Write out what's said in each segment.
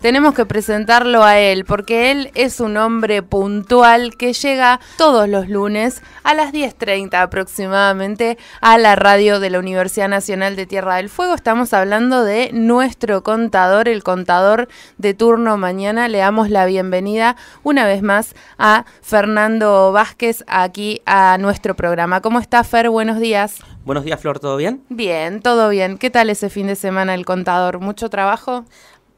tenemos que presentarlo a él, porque él es un hombre puntual que llega todos los lunes a las 10.30 aproximadamente a la radio de la Universidad Nacional de Tierra del Fuego. Estamos hablando de nuestro contador, el contador de turno mañana. Le damos la bienvenida una vez más a Fernando Vázquez aquí a nuestro programa. ¿Cómo está Fer? Buenos días. Buenos días, Flor, ¿todo bien? Bien, todo bien. ¿Qué tal ese fin de semana el contador? ¿Mucho trabajo?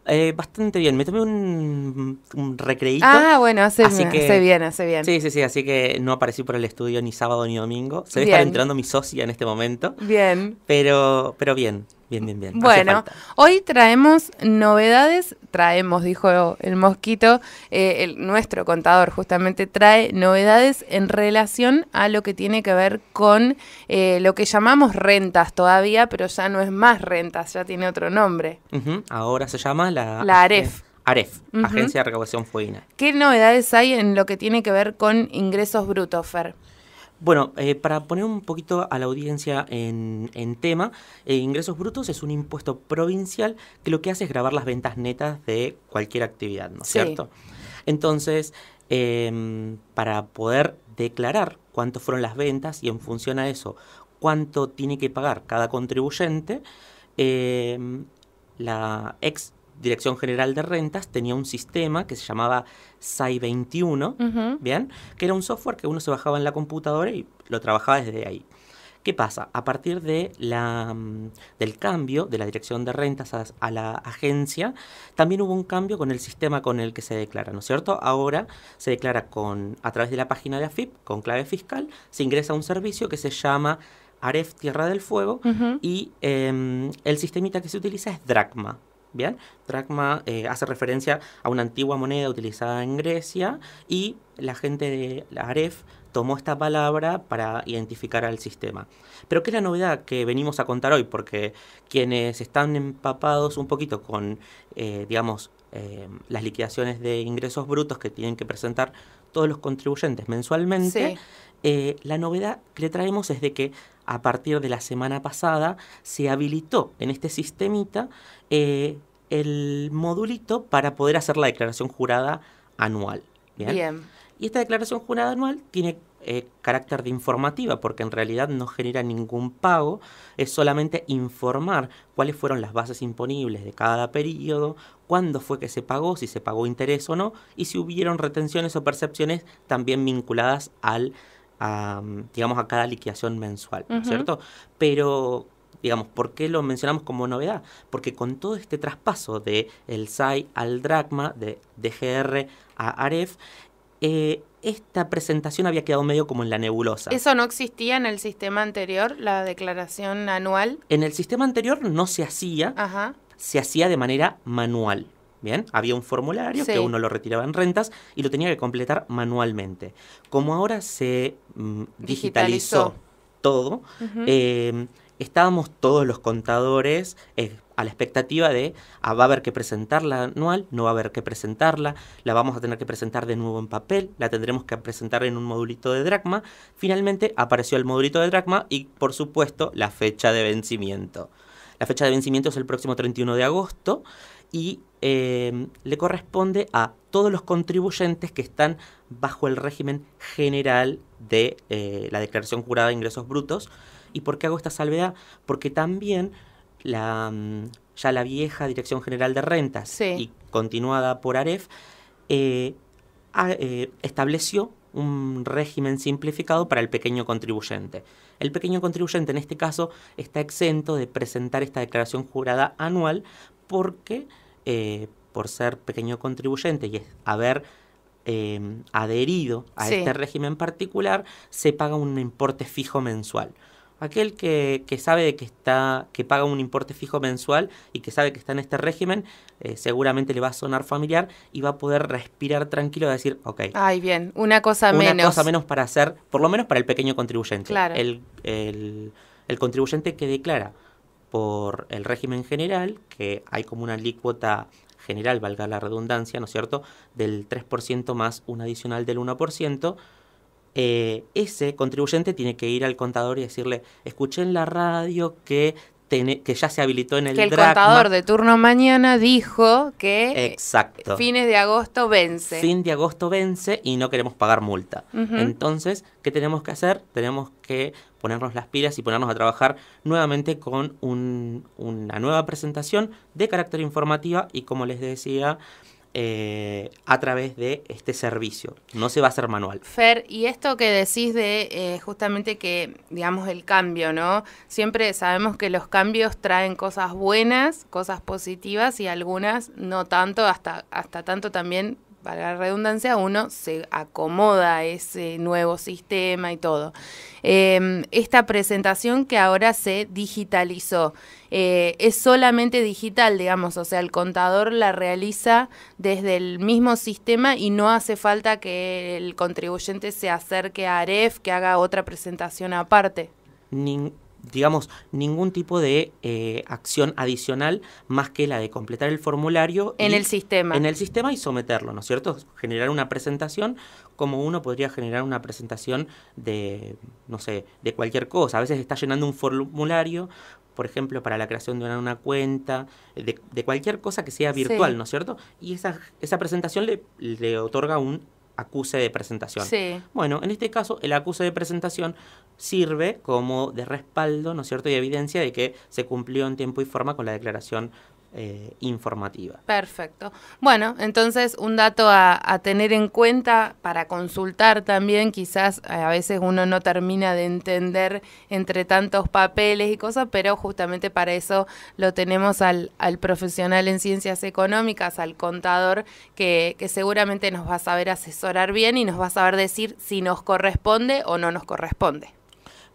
Eh, bastante bien. Me tomé un, recreí Ah, bueno, hace, así que, hace, bien, hace bien. Sí, sí, sí. Así que no aparecí por el estudio ni sábado ni domingo. Se debe estar entrando mi socia en este momento. Bien. Pero, pero bien. Bien, bien, bien. Bueno, hoy traemos novedades, traemos, dijo el mosquito, eh, nuestro contador justamente trae novedades en relación a lo que tiene que ver con eh, lo que llamamos rentas todavía, pero ya no es más rentas, ya tiene otro nombre. Ahora se llama la... AREF. AREF, Agencia de Recaudación Fueguina. ¿Qué novedades hay en lo que tiene que ver con ingresos brutos, Fer? Bueno, eh, para poner un poquito a la audiencia en, tema, eh, ingresos brutos es un impuesto provincial que lo que hace es grabar las ventas netas de cualquier actividad, ¿no es cierto? Entonces, em, para poder declarar cuánto fueron las ventas y en función a eso, cuánto tiene que pagar cada contribuyente, em, la ex Dirección General de Rentas tenía un sistema que se llamaba SAI 21, ¿bien? Que era un software que uno se bajaba en la computadora y lo trabajaba desde ahí. ¿Qué pasa? A partir de la, mm, del cambio de la dirección de rentas a, la agencia, también hubo un cambio con el sistema con el que se declara, ¿no es cierto? Ahora se declara con, a través de la página de AFIP, con clave fiscal, se ingresa a un servicio que se llama Aref Tierra del Fuego y em, el sistemita que se utiliza es Dracma. Bien, dracma eh, hace referencia a una antigua moneda utilizada en Grecia y la gente de la Aref tomó esta palabra para identificar al sistema. Pero ¿qué es la novedad que venimos a contar hoy? Porque quienes están empapados un poquito con, eh, digamos, eh, las liquidaciones de ingresos brutos que tienen que presentar todos los contribuyentes mensualmente, eh, la novedad que le traemos es de que a partir de la semana pasada se habilitó en este sistemita eh, el modulito para poder hacer la declaración jurada anual. Bien. Y esta declaración jurada anual tiene eh, carácter de informativa, porque en realidad no genera ningún pago, es solamente informar cuáles fueron las bases imponibles de cada periodo, cuándo fue que se pagó, si se pagó interés o no, y si hubieron retenciones o percepciones también vinculadas al digamos, a cada liquidación mensual, ¿no es ¿cierto? Pero digamos, ¿por qué lo mencionamos como novedad? Porque con todo este traspaso de el SAI al DRACMA, de DGR a AREF, eh, esta presentación había quedado medio como en la nebulosa. ¿Eso no existía en el sistema anterior, la declaración anual? En el sistema anterior no se hacía, se hacía de manera manual. Bien, había un formulario que uno lo retiraba en rentas y lo tenía que completar manualmente. Como ahora se mm, digitalizó, todo, em, estábamos todos los contadores eh, a la expectativa de ah, va a haber que presentarla anual, no va a haber que presentarla, la vamos a tener que presentar de nuevo en papel, la tendremos que presentar en un modulito de Dracma. Finalmente apareció el modulito de Dracma y por supuesto la fecha de vencimiento. La fecha de vencimiento es el próximo 31 de agosto y em, le corresponde a todos los contribuyentes que están bajo el régimen general de eh, la declaración jurada de ingresos brutos. ¿Y por qué hago esta salvedad? Porque también la, mm, ya la vieja Dirección General de Rentas y continuada por AREF eh, eh, estableció un régimen simplificado para el pequeño contribuyente. El pequeño contribuyente en este caso está exento de presentar esta declaración jurada anual porque eh, por ser pequeño contribuyente y haber eh, adherido a este régimen particular, se paga un importe fijo mensual. Aquel que, que, sabe que está, que paga un importe fijo mensual y que sabe que está en este régimen, eh, seguramente le va a sonar familiar y va a poder respirar tranquilo y decir, ok. Ay, bien, una cosa menos. Una cosa menos para hacer, por lo menos para el pequeño contribuyente. Claro. el contribuyente que declara por el régimen general, que hay como una alícuota general, valga la redundancia, ¿no es cierto?, del 3% más un adicional del 1%, eh, ese contribuyente tiene que ir al contador y decirle, escuché en la radio que que ya se habilitó en el Que el contador de turno mañana dijo que Exacto. fines de agosto vence. Fin de agosto vence y no queremos pagar multa. Entonces, ¿qué tenemos que hacer? Tenemos que ponernos las pilas y ponernos a trabajar nuevamente con una nueva presentación de carácter informativa y como les decía, eh, a través de este servicio. No se va a hacer manual. Fer, y esto que decís de eh, justamente que, digamos, el cambio, ¿no? Siempre sabemos que los cambios traen cosas buenas, cosas positivas y algunas no tanto, hasta, hasta tanto también para la redundancia, uno se acomoda a ese nuevo sistema y todo. Em, esta presentación que ahora se digitalizó, eh, es solamente digital, digamos, o sea, el contador la realiza desde el mismo sistema y no hace falta que el contribuyente se acerque a AREF, que haga otra presentación aparte. Ning digamos, ningún tipo de eh, acción adicional más que la de completar el formulario. En el sistema. En el sistema y someterlo, ¿no es cierto? Generar una presentación como uno podría generar una presentación de, no sé, de cualquier cosa. A veces está llenando un formulario, por ejemplo, para la creación de una, cuenta, de, cualquier cosa que sea virtual, ¿no es cierto? Y esa, esa presentación le otorga un acuse de presentación. Sí. Bueno, en este caso el acuse de presentación sirve como de respaldo, ¿no es cierto?, y evidencia de que se cumplió en tiempo y forma con la declaración eh, informativa. Perfecto. Bueno, entonces un dato a, tener en cuenta para consultar también, quizás eh, a veces uno no termina de entender entre tantos papeles y cosas, pero justamente para eso lo tenemos al, profesional en ciencias económicas, al contador, que seguramente nos va a saber asesorar bien y nos va a saber decir si nos corresponde o no nos corresponde.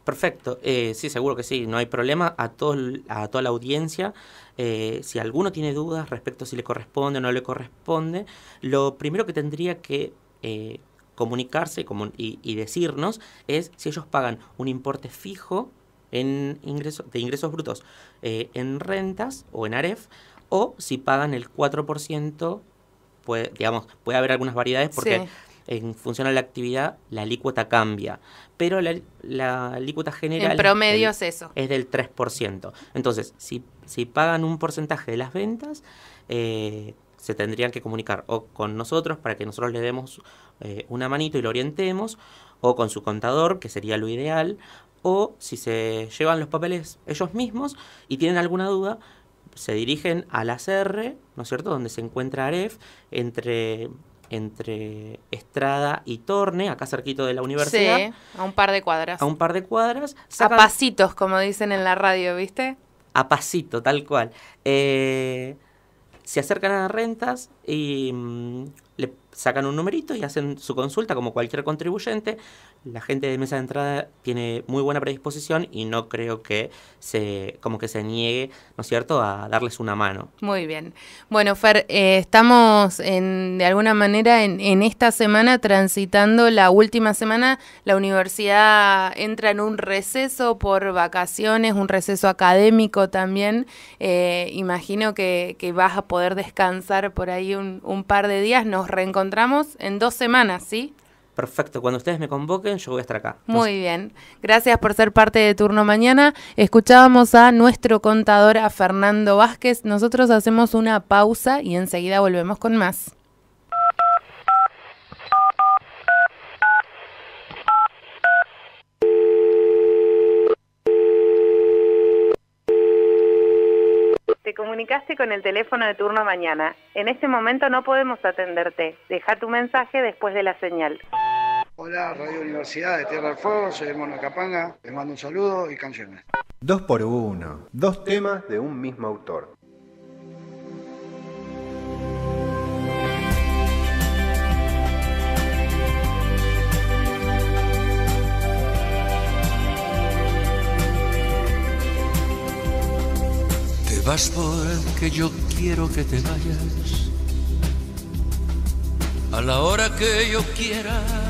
Perfecto, eh, sí, seguro que sí, no hay problema. A, a toda la audiencia, eh, si alguno tiene dudas respecto a si le corresponde o no le corresponde, lo primero que tendría que eh, comunicarse y, y, decirnos es si ellos pagan un importe fijo en de ingresos brutos en rentas o en AREF o si pagan el 4%. Puede, digamos, puede haber algunas variedades porque en función a la actividad, la alícuota cambia. Pero la, alícuota general... En promedio es eso. Es del 3%. Entonces, si, pagan un porcentaje de las ventas, eh, se tendrían que comunicar o con nosotros para que nosotros le demos eh, una manito y lo orientemos, o con su contador, que sería lo ideal, o si se llevan los papeles ellos mismos y tienen alguna duda, se dirigen a la CR, ¿no es cierto?, donde se encuentra AREF, entre entre Estrada y Torne, acá cerquito de la universidad. Sí, a un par de cuadras. A un par de cuadras. a pasitos, como dicen en la radio, ¿viste? A pasito, tal cual. Eh, se acercan a las rentas y mm, le sacan un numerito y hacen su consulta como cualquier contribuyente. La gente de mesa de entrada tiene muy buena predisposición y no creo que se, como que se niegue, ¿no es cierto?, a darles una mano. Muy bien. Bueno, Fer, eh, estamos en, de alguna manera en, esta semana transitando la última semana. La universidad entra en un receso por vacaciones, un receso académico también. Eh, imagino que, vas a poder descansar por ahí un, par de días. Nos reencontramos en dos semanas, ¿sí? Perfecto, cuando ustedes me convoquen yo voy a estar acá. Muy bien, gracias por ser parte de Turno Mañana. Escuchábamos a nuestro contador, a Fernando Vázquez. Nosotros hacemos una pausa y enseguida volvemos con más. Te comunicaste con el teléfono de turno mañana. En este momento no podemos atenderte. Deja tu mensaje después de la señal. Hola, Radio Universidad de Tierra del Fuego, soy el Capanga. Les mando un saludo y canciones. Dos por uno. Dos temas de un mismo autor. vas por que yo quiero que te vayas a la hora que yo quiera.